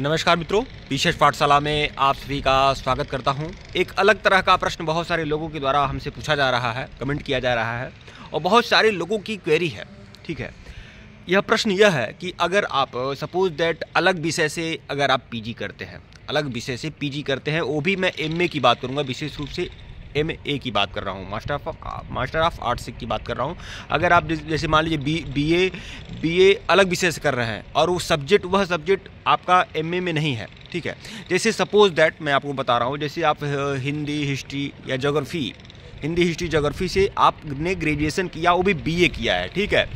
नमस्कार मित्रों विशेष पाठशाला में आप सभी का स्वागत करता हूं एक अलग तरह का प्रश्न बहुत सारे लोगों के द्वारा हमसे पूछा जा रहा है कमेंट किया जा रहा है और बहुत सारे लोगों की क्वेरी है ठीक है यह प्रश्न यह है कि अगर आप सपोज दैट अलग विषय से अगर आप पीजी करते हैं अलग विषय से पीजी करते हैं वो भी मैं एमए की बात करूँगा विशेष रूप से एम ए की बात कर रहा हूँ master of master of arts की बात कर रहा हूँ अगर आप जैसे मान लीजिए B B A B A अलग विषय से कर रहे हैं और वो सब्जेक्ट वह सब्जेक्ट आपका एम ए में नहीं है ठीक है जैसे सपोज दैट मैं आपको बता रहा हूँ जैसे आप हिंदी हिस्ट्री या जोग्राफी हिंदी हिस्ट्री जोग्राफी से आपने ग्रेजुएशन किया वो भी बी ए किया है ठीक है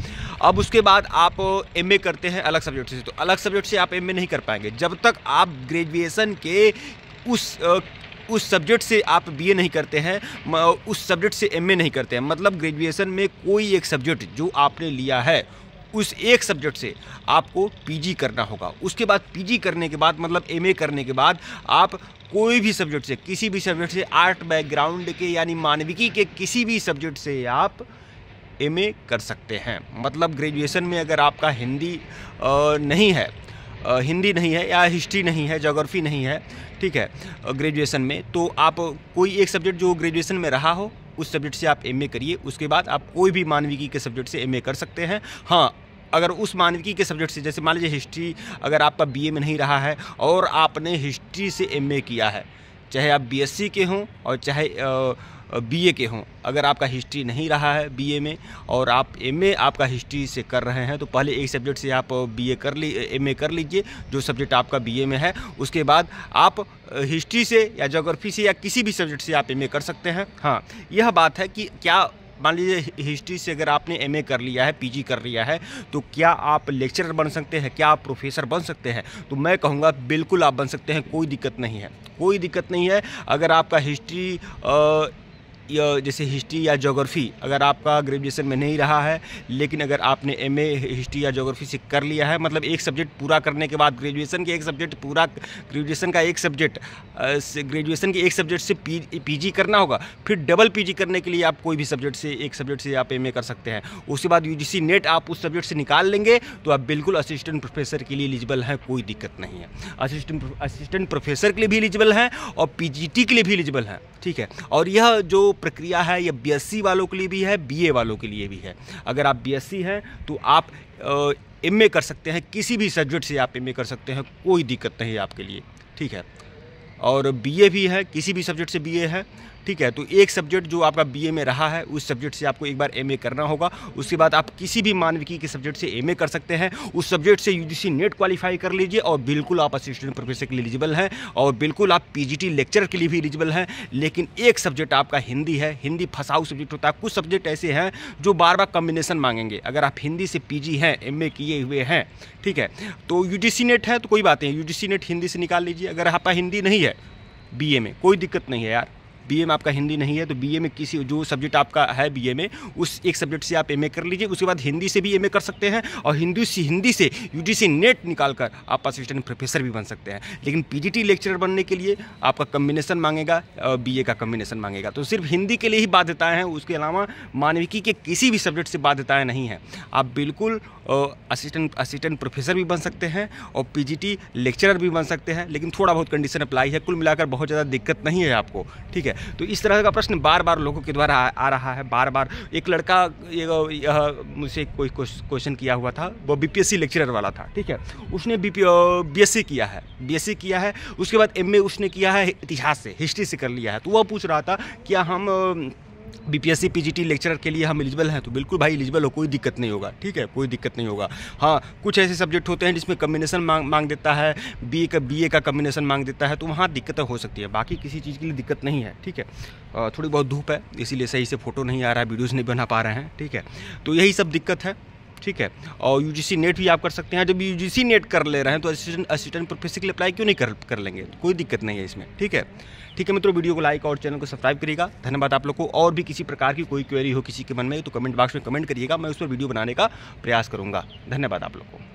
अब उसके बाद आप एम ए करते हैं अलग सब्जेक्ट से तो अलग सब्जेक्ट से आप एम ए नहीं कर पाएंगे जब तक आप ग्रेजुएशन के उस उस सब्जेक्ट से आप बीए नहीं करते हैं उस सब्जेक्ट से एमए नहीं करते हैं मतलब ग्रेजुएशन में कोई एक सब्जेक्ट जो आपने लिया है उस एक सब्जेक्ट से आपको पीजी करना होगा उसके बाद पीजी करने के बाद मतलब एमए करने के बाद आप कोई भी सब्जेक्ट से किसी भी सब्जेक्ट से आर्ट बैकग्राउंड के यानी मानविकी के किसी भी सब्जेक्ट से आप एमए कर सकते हैं मतलब ग्रेजुएशन में अगर आपका हिंदी नहीं है हिंदी नहीं है या हिस्ट्री नहीं है जोग्राफ़ी नहीं है ठीक है ग्रेजुएशन में तो आप कोई एक सब्जेक्ट जो ग्रेजुएशन में रहा हो उस सब्जेक्ट से आप एमए करिए उसके बाद आप कोई भी मानविकी के सब्जेक्ट से एमए कर सकते हैं हाँ अगर उस मानविकी के सब्जेक्ट से जैसे मान लीजिए हिस्ट्री अगर आपका बीए में नहीं रहा है और आपने हिस्ट्री से एमए किया है चाहे आप बीएससी के हों और चाहे आ, बीए के हों अगर आपका हिस्ट्री नहीं रहा है बीए में और आप एमए आपका हिस्ट्री से कर रहे हैं तो पहले एक सब्जेक्ट से आप बीए कर ली एमए कर लीजिए जो सब्जेक्ट आपका बीए में है उसके बाद आप हिस्ट्री से या जोग्राफी से या किसी भी सब्जेक्ट से आप एमए कर सकते हैं हाँ यह बात है कि क्या मान लीजिए हिस्ट्री से अगर आपने एमए कर लिया है पीजी कर लिया है तो क्या आप लेक्चरर बन सकते हैं क्या आप प्रोफेसर बन सकते हैं तो मैं कहूँगा बिल्कुल आप बन सकते हैं कोई दिक्कत नहीं है कोई दिक्कत नहीं है अगर आपका हिस्ट्री जैसे हिस्ट्री या जोग्राफ़ी अगर आपका ग्रेजुएशन में नहीं रहा है लेकिन अगर आपने एम हिस्ट्री या जोग्राफ़ी से कर लिया है मतलब एक सब्जेक्ट पूरा करने के बाद ग्रेजुएशन के एक सब्जेक्ट पूरा ग्रेजुएशन का एक सब्जेक्ट ग्रेजुएशन के एक सब्जेक्ट से जी करना होगा फिर डबल पी करने के लिए आप कोई भी सब्जेक्ट से एक सब्जेक्ट से आप एम कर सकते हैं उसके बाद यू नेट आप उस सब्जेक्ट से निकाल लेंगे तो आप बिल्कुल असिस्टेंट प्रोफेसर के लिए एलिजिबल हैं कोई दिक्कत नहीं है असिस्टेंट असिस्टेंट प्रोफेसर के लिए भी एलिजिबल हैं और पीजीटी के लिए भी एलिजिबल हैं ठीक है और यह जो प्रक्रिया है यह बी वालों के लिए भी है बी वालों के लिए भी है अगर आप बी हैं तो आप एम कर सकते हैं किसी भी सब्जेक्ट से आप एम कर सकते हैं कोई दिक्कत नहीं आपके लिए ठीक है और बीए भी है किसी भी सब्जेक्ट से बीए है ठीक है तो एक सब्जेक्ट जो आपका बीए में रहा है उस सब्जेक्ट से आपको एक बार एमए करना होगा उसके बाद आप किसी भी मानविकी के सब्जेक्ट से एमए कर सकते हैं उस सब्जेक्ट से यूजीसी नेट क्वालिफाई कर लीजिए और बिल्कुल आप असिस्टेंट प्रोफेसर के लिए एलिजिबल हैं और बिल्कुल आप पीजीटी लेक्चर के लिए भी एलिजिबल हैं लेकिन एक सब्जेक्ट आपका हिंदी है हिंदी फंसाऊ सब्जेक्ट होता है कुछ सब्जेक्ट ऐसे हैं जो बार बार कॉम्बिनेशन मांगेंगे अगर आप हिंदी से पी हैं एम किए हुए हैं ठीक है तो यू नेट है तो कोई बात नहीं यू नेट हिंदी से निकाल लीजिए अगर आपका हिंदी नहीं है है बीए में कोई दिक्कत नहीं है यार बीए में आपका हिंदी नहीं है तो बीए में किसी जो सब्जेक्ट आपका है बीए में उस एक सब्जेक्ट से आप एमए कर लीजिए उसके बाद हिंदी से भी एमए कर सकते हैं और हिंदी से हिंदी से यूजीसी नेट निकाल कर आप असिस्टेंट प्रोफेसर भी बन सकते हैं लेकिन पीजीटी लेक्चरर बनने के लिए आपका कम्बिनेशन मांगेगा बी का कम्बिनेशन मांगेगा तो सिर्फ हिंदी के लिए ही बाध्यताएँ हैं उसके अलावा मानविकी के किसी भी सब्जेक्ट से बाध्यताएँ नहीं हैं आप बिल्कुल असिस्टेंट असिस्टेंट प्रोफेसर भी बन सकते हैं और पी लेक्चरर भी बन सकते हैं लेकिन थोड़ा बहुत कंडीशन अप्लाई है कुल मिलाकर बहुत ज़्यादा दिक्कत नहीं है आपको ठीक है तो इस तरह का प्रश्न बार बार लोगों के द्वारा आ रहा है बार बार एक लड़का यह मुझसे कोई क्वेश्चन किया हुआ था वो बीपीएससी लेक्चरर वाला था ठीक है उसने बी बीएससी किया है बीएससी किया है उसके बाद एमए उसने किया है इतिहास से हिस्ट्री से कर लिया है तो वह पूछ रहा था क्या हम B P P S C G T lecture के लिए हम एलिजिबल हैं तो बिल्कुल भाई एलिजिबल हो कोई दिक्कत नहीं होगा ठीक है कोई दिक्कत नहीं होगा हाँ कुछ ऐसे सब्जेक्ट होते हैं जिसमें कम्बिनेशन मांग मांग देता है बी ए का बी ए का कम्बिनेशन मांग देता है तो वहाँ दिक्कतें हो सकती है बाकी किसी चीज़ के लिए दिक्कत नहीं है ठीक है थोड़ी बहुत धूप है इसीलिए सही से फ़ोटो नहीं आ रहा है वीडियोज़ नहीं बना पा रहे हैं ठीक है तो यही सब दिक्कत है ठीक है और सी नेट भी आप कर सकते हैं जब सी नेट कर ले रहे हैं तो असिस्टेंट असिस्टेंट प्रोफेसर के लिए अप्लाई क्यों नहीं कर कर लेंगे कोई दिक्कत नहीं है इसमें ठीक है ठीक है मित्रों वीडियो को लाइक और चैनल को सब्सक्राइब करिएगा धन्यवाद आप लोग को और भी किसी प्रकार की कोई क्वेरी हो किसी के मन में तो कमेंट बॉक्स में कमेंट करिएगा मैं उस पर वीडियो बनाने का प्रयास करूँगा धन्यवाद आप लोग को